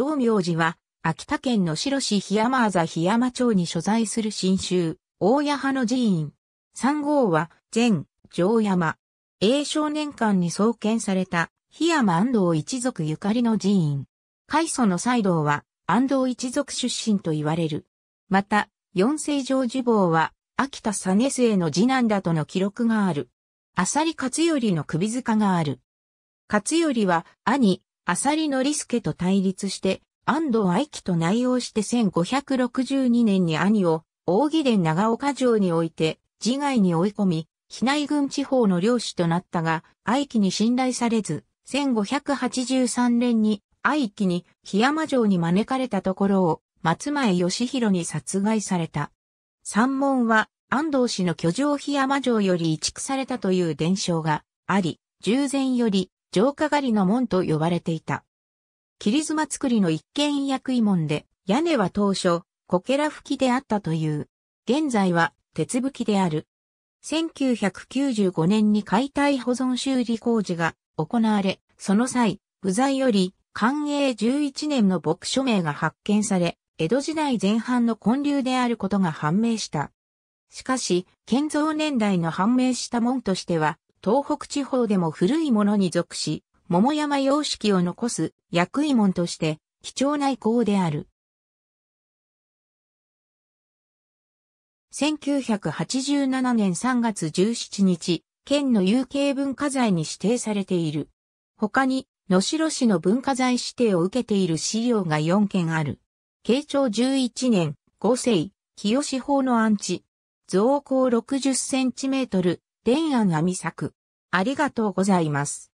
上明寺は、秋田県の白市檜山あざ檜山町に所在する新州、大谷派の寺院。三号は、前、上山。永少年間に創建された、檜山安藤一族ゆかりの寺院。開祖の西道は、安藤一族出身と言われる。また、四世上寺坊は、秋田根末の次男だとの記録がある。浅利勝頼の首塚がある。勝頼は兄、浅利則助と対立して、安藤愛希と内容して1562年に兄を、大殿長岡城において、自害に追い込み、比内郡地方の領主となったが、愛希に信頼されず、1583年に、愛希に、檜山城に招かれたところを、松前義弘に殺害された。三門は、安藤氏の居城檜山城より移築されたという伝承があり、従前より城下狩りの門と呼ばれていた。切妻造りの一軒薬医門で、屋根は当初、こけら吹きであったという。現在は、鉄吹きである。1995年に解体保存修理工事が行われ、その際、部材より、寛永11年の牧署名が発見され、江戸時代前半の混流であることが判明した。しかし、建造年代の判明した門としては、東北地方でも古いものに属し、桃山様式を残す薬医門として貴重な遺構である。1987年3月17日、県の有形文化財に指定されている。他に、野城市の文化財指定を受けている資料が4件ある。慶長11年、合世、清志法の安置。増高60センチメートル、蓮安亜美作。ありがとうございます。